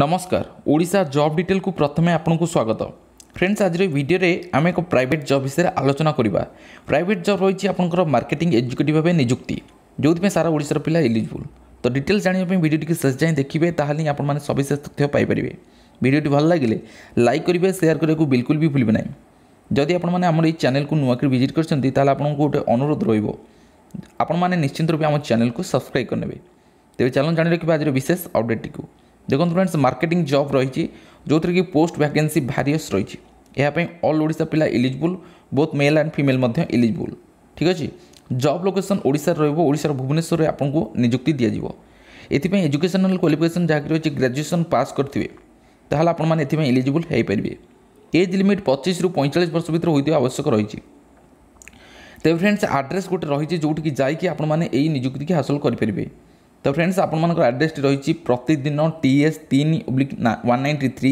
ନମସ୍କାର ଓଡ଼ିଶା ଜବ୍ ଡିଟେଲକୁ ପ୍ରଥମେ ଆପଣଙ୍କୁ ସ୍ୱାଗତ ଫ୍ରେଣ୍ଡସ୍ ଆଜିର ଭିଡ଼ିଓରେ ଆମେ ଏକ ପ୍ରାଇଭେଟ୍ ଜବ୍ ବିଷୟରେ ଆଲୋଚନା କରିବା ପ୍ରାଇଭେଟ୍ ଜବ୍ ରହିଛି ଆପଣଙ୍କର ମାର୍କେଟିଂ ଏକ୍ଜିକ୍ୟୁଟିଭ୍ ଭାବେ ନିଯୁକ୍ତି ଯେଉଁଥିପାଇଁ ସାରା ଓଡ଼ିଶାର ପିଲା ଏଲିଜିବୁଲ୍ ତ ଡିଟେଲ୍ସ ଜାଣିବା ପାଇଁ ଭିଡ଼ିଓଟିକୁ ଶେଷ ଯାଏଁ ଦେଖିବେ ତାହେଲେ ହିଁ ଆପଣମାନେ ସବିଶେଷ ତଥ୍ୟ ପାଇପାରିବେ ଭିଡ଼ିଓଟି ଭଲ ଲାଗିଲେ ଲାଇକ୍ କରିବେ ସେୟାର କରିବାକୁ ବିଲକୁଲ ବି ଭୁଲିବେ ନାହିଁ ଯଦି ଆପଣମାନେ ଆମର ଏହି ଚ୍ୟାନେଲକୁ ନୂଆକରି ଭିଜିଟ୍ କରିଛନ୍ତି ତାହେଲେ ଆପଣଙ୍କୁ ଗୋଟେ ଅନୁରୋଧ ରହିବ ଆପଣମାନେ ନିଶ୍ଚିନ୍ତ ରୂପେ ଆମ ଚ୍ୟାନେଲକୁ ସବସ୍କ୍ରାଇବ୍ କରିନେବେ ତେବେ ଚାଲନ୍ତୁ ଜାଣି ରଖିବା ଆଜିର ବିଶେଷ ଅପଡ଼େଟ୍ଟିକୁ দেখুন ফ্রেন্ডস মার্কেটিং জব রয়েছে ଯେଉଁଥିରେ କି ପୋଷ୍ଟ ଭ୍ୟାକେନ୍ସି ଭାରିୟସ୍ ରହିଛି ଏହା ପାଇଁ ଅଲ୍ ଓଡ଼ିଶା ପିଲା eligible both male and female ମଧ୍ୟ ଏଲିଜିବୁଲ୍ ଠିକ୍ ଅଛି ଜବ୍ ଲୋକେସନ୍ ଓଡ଼ିଶାରେ ରହିବ ଓଡ଼ିଶାର ଭୁବନେଶ୍ୱରରେ ଆପଣଙ୍କୁ ନିଯୁକ୍ତି ଦିଆଯିବ ଏଥିପାଇଁ ଏଜୁକେସନାଲ୍ କ୍ୱାଲିଫିକେସନ୍ ଯାହାକି ରହିଛି ଗ୍ରାଜୁଏସନ୍ ପାସ୍ କରିଥିବେ ତାହେଲେ ଆପଣମାନେ ଏଥିପାଇଁ ଏଲିଜିବୁଲ୍ ହୋଇପାରିବେ ଏଜ୍ ଲିମିଟ୍ ପଚିଶରୁ ପଇଁଚାଳିଶ ବର୍ଷ ଭିତରେ ହୋଇଥିବା ଆବଶ୍ୟକ ରହିଛି ତେବେ ଫ୍ରେଣ୍ଡସ୍ ଆଡ୍ରେସ୍ ଗୋଟେ ରହିଛି ଯେଉଁଠିକି ଯାଇକି ଆପଣମାନେ ଏଇ ନିଯୁକ୍ତିକି ହାସଲ କରିପାରିବେ তো ফ্রেন্ডস আপনার আড্রেসটি রয়েছে প্রতিদিন টিএস তিন oblique one ninety three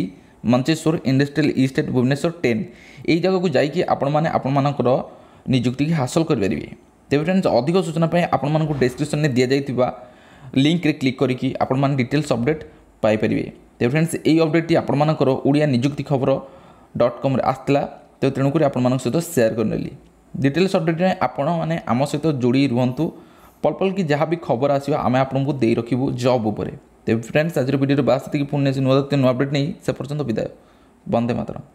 Mancheswar industrial estate Bhubaneswar ten ଏହି ଜାଗାକୁ ଯାଇକି ଆପଣମାନେ ଆପଣମାନଙ୍କର ନିଯୁକ୍ତିକି ହାସଲ କରିପାରିବେ ତେବେ ଫ୍ରେଣ୍ଡସ୍ ଅଧିକ ସୂଚନା ପାଇଁ ଆପଣମାନଙ୍କୁ ଡେସ୍କ୍ରିପ୍ସନ୍ରେ ଦିଆଯାଇଥିବା ଲିଙ୍କରେ କ୍ଲିକ୍ କରିକି ଆପଣମାନେ ଡିଟେଲ୍ସ ଅପଡ଼େଟ୍ ପାଇପାରିବେ ତେବେ ଫ୍ରେଣ୍ଡସ୍ ଏହି ଅପଡ଼େଟ୍ଟି ଆପଣମାନଙ୍କର ଓଡ଼ିଆ ନିଯୁକ୍ତି ଖବର ଡଟ୍ କମ୍ରେ ଆସିଥିଲା ତେବେ ତେଣୁକରି ଆପଣମାନଙ୍କ ସହିତ ସେୟାର କରିନେଲି ଡିଟେଲ୍ସ ଅପଡ଼େଟ୍ ପାଇଁ ଆପଣମାନେ ଆମ ସହିତ ଯୋଡ଼ି ରୁହନ୍ତୁ ପଲ୍ପଲ୍କି ଯାହା ବି ଖବର ଆସିବ ଆମେ ଆପଣଙ୍କୁ ଦେଇ ରଖିବୁ ଜବ୍ ଉପରେ ତେବେ ଫ୍ରେଣ୍ଡସ୍ ଆଜିର ଭିଡ଼ିଓରେ ବାସ୍ ସେତିକି ପୁଣି ନେଇ ନୂଆ ନୂଆ ଅପଡ଼େଟ୍ ନେଇ ସେ ପର୍ଯ୍ୟନ୍ତ ବିଦାୟ ବନ୍ଦେ ମାତ୍ର